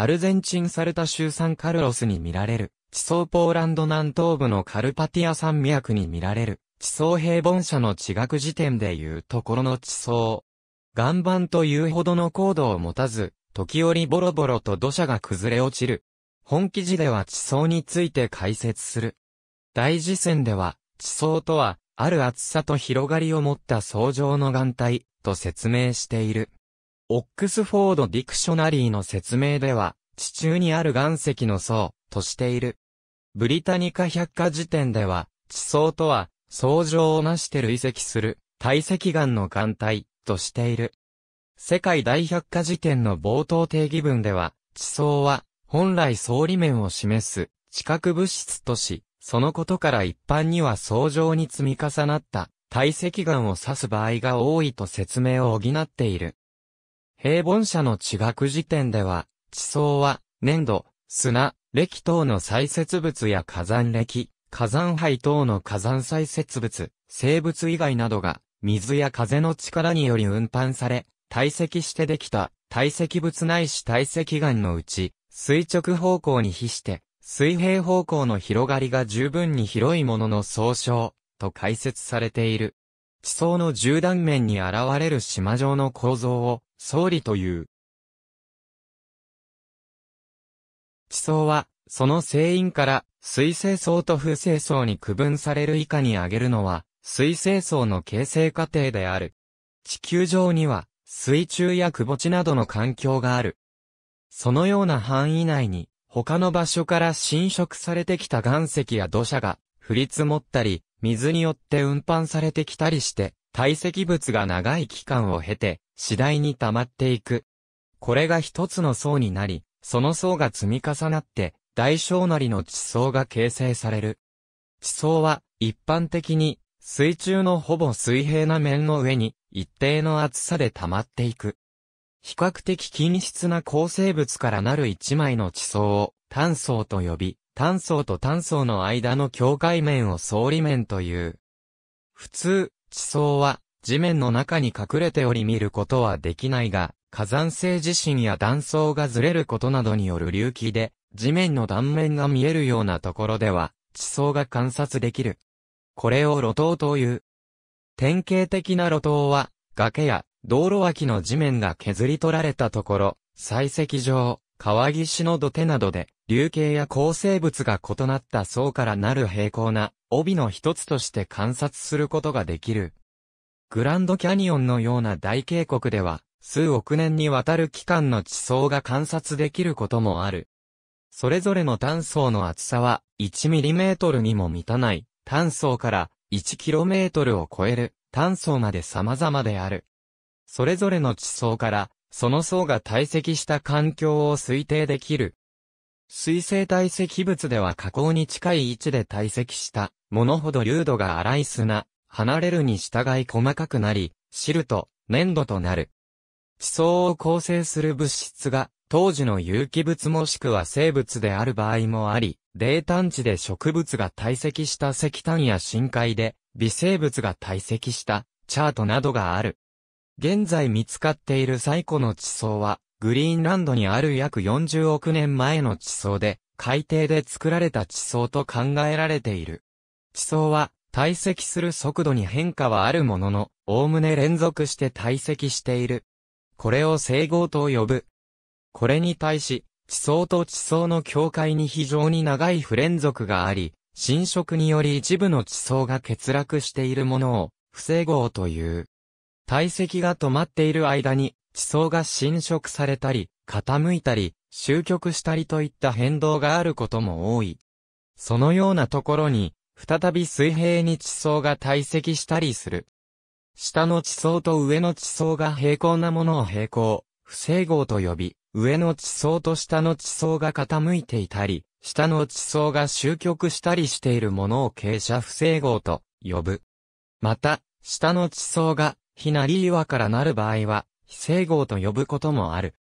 アルゼンチンサルタ州サンカルロスに見られる、地層ポーランド南東部のカルパティア山脈に見られる、地層平凡社の地学時点でいうところの地層。岩盤というほどの高度を持たず、時折ボロボロと土砂が崩れ落ちる。本記事では地層について解説する。大事線では、地層とは、ある厚さと広がりを持った層状の岩体、と説明している。オックスフォード・ディクショナリーの説明では、地中にある岩石の層、としている。ブリタニカ百科事典では、地層とは、層状をなして累積する、堆積岩の岩体、としている。世界大百科事典の冒頭定義文では、地層は、本来層理面を示す、地殻物質とし、そのことから一般には層状に積み重なった、堆積岩を指す場合が多いと説明を補っている。平凡社の地学時点では、地層は、粘土、砂、歴等の採設物や火山歴、火山灰等の火山採設物、生物以外などが、水や風の力により運搬され、堆積してできた、堆積物ないし堆積岩のうち、垂直方向に比して、水平方向の広がりが十分に広いものの総称、と解説されている。地層の縦断面に現れる島状の構造を、総理という。地層は、その聖因から、水生層と風生層に区分される以下に挙げるのは、水生層の形成過程である。地球上には、水中や窪地などの環境がある。そのような範囲内に、他の場所から侵食されてきた岩石や土砂が、降り積もったり、水によって運搬されてきたりして、堆積物が長い期間を経て、次第に溜まっていく。これが一つの層になり、その層が積み重なって、大小なりの地層が形成される。地層は、一般的に、水中のほぼ水平な面の上に、一定の厚さで溜まっていく。比較的均質な構成物からなる一枚の地層を、炭層と呼び、炭層と炭層の間の境界面を層理面という。普通、地層は地面の中に隠れており見ることはできないが、火山性地震や断層がずれることなどによる隆起で、地面の断面が見えるようなところでは、地層が観察できる。これを路頭という。典型的な路頭は、崖や道路脇の地面が削り取られたところ、採石場、川岸の土手などで、流形や構成物が異なった層からなる平行な帯の一つとして観察することができる。グランドキャニオンのような大渓谷では、数億年にわたる期間の地層が観察できることもある。それぞれの炭素の厚さは1トルにも満たない炭素から1トルを超える炭素まで様々である。それぞれの地層からその層が堆積した環境を推定できる。水性堆積物では河口に近い位置で堆積したものほど粒度が荒い砂、離れるに従い細かくなり、汁と粘土となる。地層を構成する物質が当時の有機物もしくは生物である場合もあり、泥炭地で植物が堆積した石炭や深海で微生物が堆積したチャートなどがある。現在見つかっている最古の地層は、グリーンランドにある約40億年前の地層で、海底で作られた地層と考えられている。地層は、堆積する速度に変化はあるものの、おおむね連続して堆積している。これを整合と呼ぶ。これに対し、地層と地層の境界に非常に長い不連続があり、侵食により一部の地層が欠落しているものを、不整合という。堆積が止まっている間に、地層が侵食されたり、傾いたり、終局したりといった変動があることも多い。そのようなところに、再び水平に地層が堆積したりする。下の地層と上の地層が平行なものを平行、不整合と呼び、上の地層と下の地層が傾いていたり、下の地層が終局したりしているものを傾斜不整合と呼ぶ。また、下の地層がり岩からなる場合は、非整合と呼ぶこともある。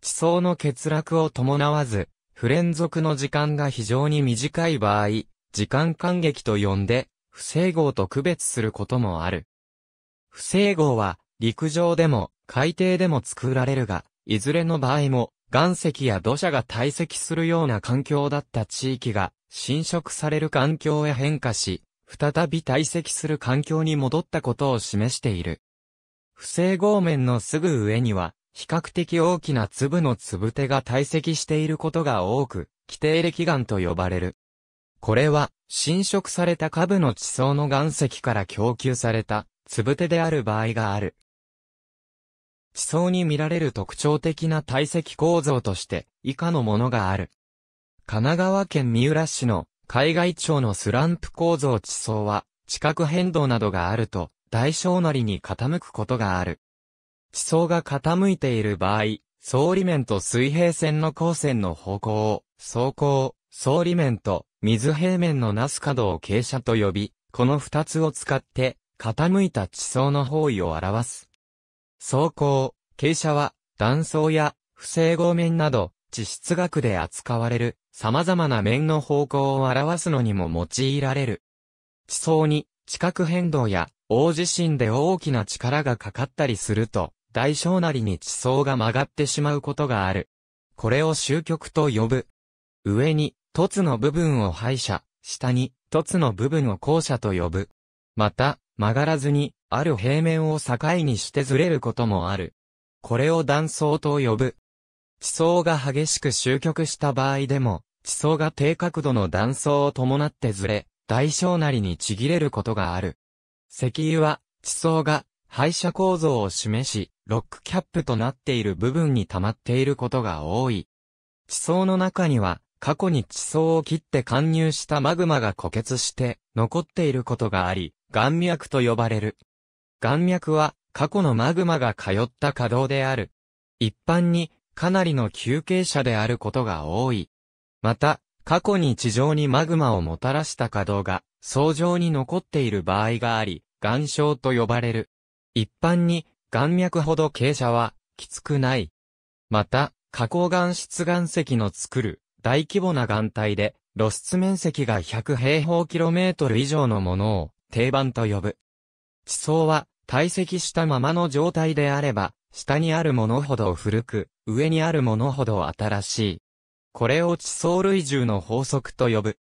地層の欠落を伴わず、不連続の時間が非常に短い場合、時間間劇と呼んで、不整合と区別することもある。不整合は、陸上でも、海底でも作られるが、いずれの場合も、岩石や土砂が堆積するような環境だった地域が、侵食される環境へ変化し、再び堆積する環境に戻ったことを示している。不正合面のすぐ上には、比較的大きな粒の粒手が堆積していることが多く、規定歴岩と呼ばれる。これは、侵食された下部の地層の岩石から供給された、粒手である場合がある。地層に見られる特徴的な堆積構造として、以下のものがある。神奈川県三浦市の海外庁のスランプ構造地層は、地殻変動などがあると、大小なりに傾くことがある。地層が傾いている場合、総理面と水平線の光線の方向を、走行、総理面と水平面のなす角を傾斜と呼び、この二つを使って、傾いた地層の方位を表す。走行、傾斜は、断層や、不整合面など、地質学で扱われる様々な面の方向を表すのにも用いられる。地層に地殻変動や大地震で大きな力がかかったりすると、大小なりに地層が曲がってしまうことがある。これを終局と呼ぶ。上に、凸の部分を敗者、下に、凸の部分を後者と呼ぶ。また、曲がらずに、ある平面を境にしてずれることもある。これを断層と呼ぶ。地層が激しく集局した場合でも、地層が低角度の断層を伴ってずれ、大小なりにちぎれることがある。石油は、地層が、廃車構造を示し、ロックキャップとなっている部分に溜まっていることが多い。地層の中には、過去に地層を切って貫入したマグマが固結して、残っていることがあり、岩脈と呼ばれる。岩脈は、過去のマグマが通った可動である。一般に、かなりの急傾斜であることが多い。また、過去に地上にマグマをもたらした稼働が、層上に残っている場合があり、岩礁と呼ばれる。一般に、岩脈ほど傾斜は、きつくない。また、花崗岩質岩石の作る、大規模な岩体で、露出面積が100平方キロメートル以上のものを、定番と呼ぶ。地層は、堆積したままの状態であれば、下にあるものほど古く、上にあるものほど新しい。これを地層類重の法則と呼ぶ。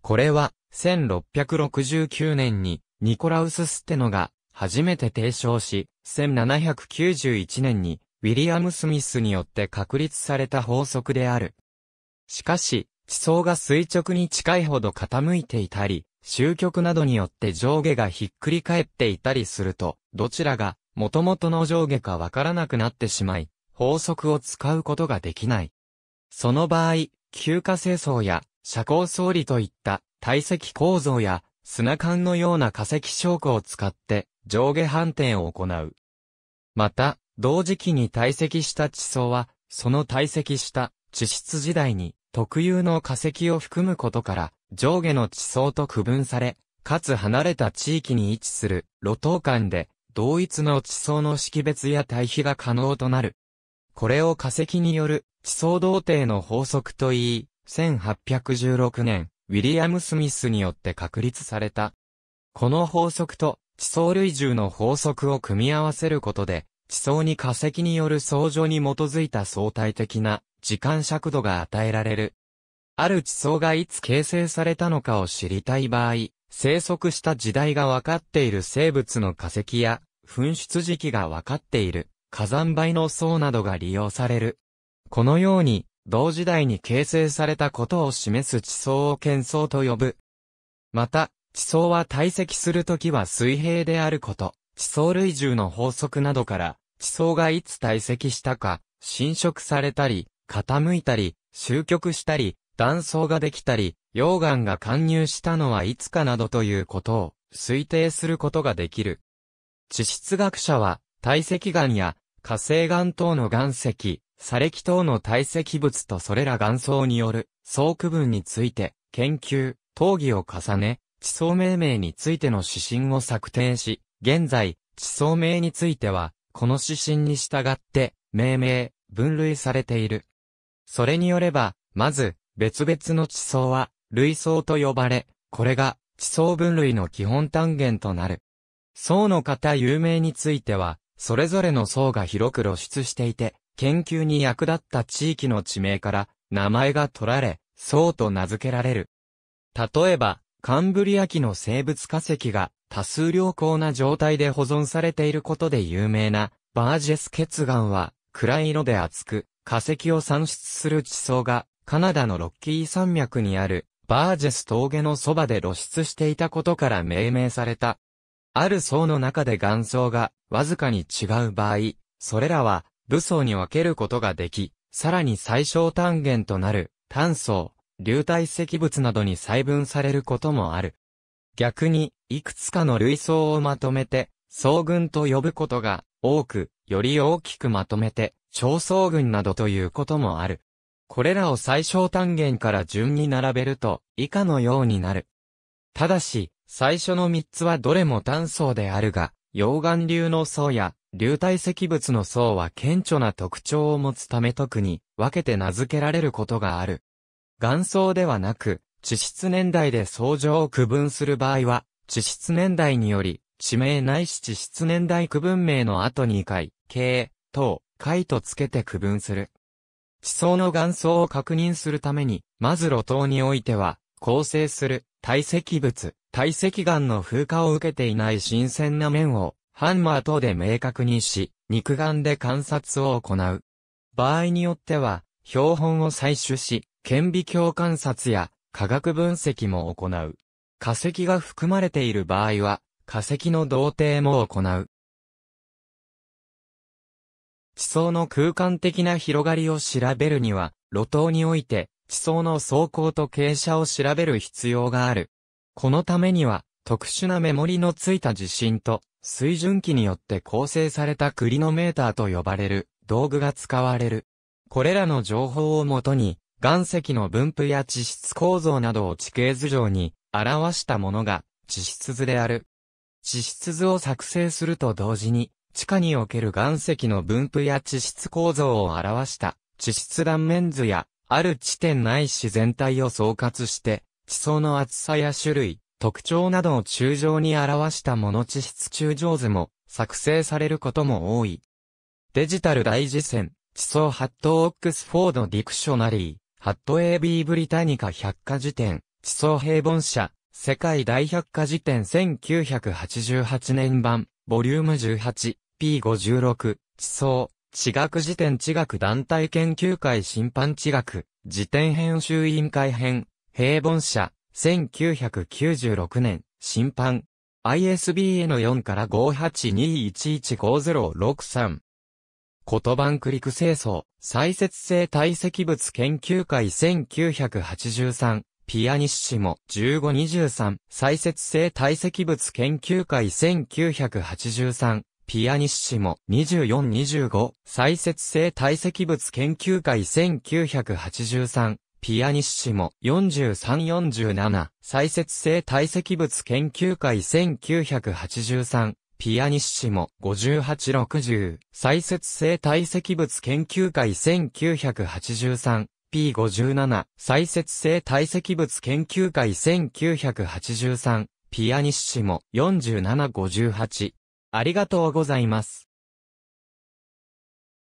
これは、1669年に、ニコラウス・ステノが、初めて提唱し、1791年に、ウィリアム・スミスによって確立された法則である。しかし、地層が垂直に近いほど傾いていたり、終局などによって上下がひっくり返っていたりすると、どちらが元々の上下かわからなくなってしまい、法則を使うことができない。その場合、旧暇清掃や、遮光層理といった体積構造や砂管のような化石証拠を使って上下反転を行う。また、同時期に堆積した地層は、その堆積した地質時代に特有の化石を含むことから上下の地層と区分され、かつ離れた地域に位置する路頭間で同一の地層の識別や対比が可能となる。これを化石による地層同定の法則といい、1816年、ウィリアム・スミスによって確立された。この法則と地層類重の法則を組み合わせることで、地層に化石による相乗に基づいた相対的な時間尺度が与えられる。ある地層がいつ形成されたのかを知りたい場合、生息した時代が分かっている生物の化石や噴出時期が分かっている火山灰の層などが利用される。このように、同時代に形成されたことを示す地層を喧層と呼ぶ。また、地層は堆積するときは水平であること、地層類重の法則などから、地層がいつ堆積したか、侵食されたり、傾いたり、終局したり、断層ができたり、溶岩が貫入したのはいつかなどということを推定することができる。地質学者は、堆積岩や火星岩等の岩石、砂礫等の堆積物とそれら岩層による層区分について研究、討議を重ね、地層命名についての指針を策定し、現在、地層名については、この指針に従って命名、分類されている。それによれば、まず、別々の地層は、類層と呼ばれ、これが地層分類の基本単元となる。層の型有名については、それぞれの層が広く露出していて、研究に役立った地域の地名から名前が取られ、層と名付けられる。例えば、カンブリア紀の生物化石が多数良好な状態で保存されていることで有名なバージェス血岩は暗い色で厚く化石を産出する地層がカナダのロッキー山脈にあるバージェス峠のそばで露出していたことから命名されたある層の中で元層がわずかに違う場合、それらは部層に分けることができ、さらに最小単元となる炭層、流体積物などに細分されることもある。逆に、いくつかの類層をまとめて、層群と呼ぶことが多く、より大きくまとめて、超層群などということもある。これらを最小単元から順に並べると、以下のようになる。ただし、最初の三つはどれも単層であるが、溶岩流の層や流体石物の層は顕著な特徴を持つため特に分けて名付けられることがある。岩層ではなく、地質年代で層状を区分する場合は、地質年代により、地名ないし地質年代区分名の後に回、形、等、回とつけて区分する。地層の岩層を確認するために、まず路頭においては、構成する体積物、体積岩の風化を受けていない新鮮な面を、ハンマー等で明確にし、肉眼で観察を行う。場合によっては、標本を採取し、顕微鏡観察や化学分析も行う。化石が含まれている場合は、化石の同定も行う。地層の空間的な広がりを調べるには、路頭において、地層の走行と傾斜を調べる必要がある。このためには、特殊なメモリのついた地震と、水準器によって構成されたクリノメーターと呼ばれる道具が使われる。これらの情報をもとに、岩石の分布や地質構造などを地形図上に表したものが地質図である。地質図を作成すると同時に、地下における岩石の分布や地質構造を表した地質断面図や、ある地点ないし全体を総括して、地層の厚さや種類、特徴などを中上に表したもの地質中上図も作成されることも多い。デジタル大事線、地層ハットオックスフォードディクショナリー、ハット AB ブリタニカ百科事典、地層平凡社、世界大百科事典1988年版、ボリューム 18P56、地層、地学辞典地学団体研究会審判地学、辞典編集委員会編、平凡社、1996年、審判。ISBN4 から5 8 2 1 1 5 0 6 3言葉んクリック清掃、再設性堆積物研究会1983、ピアニッシモ1523、再設性堆積物研究会1983、ピアニッシモ2425、再設性堆積物研究会1983、ピアニッシモ4347再設性堆積物研究会1983ピアニッシモ5860再設性堆積物研究会 1983P57 再設性堆積物研究会1 9 8 3ピアニッシモ4758ありがとうございます。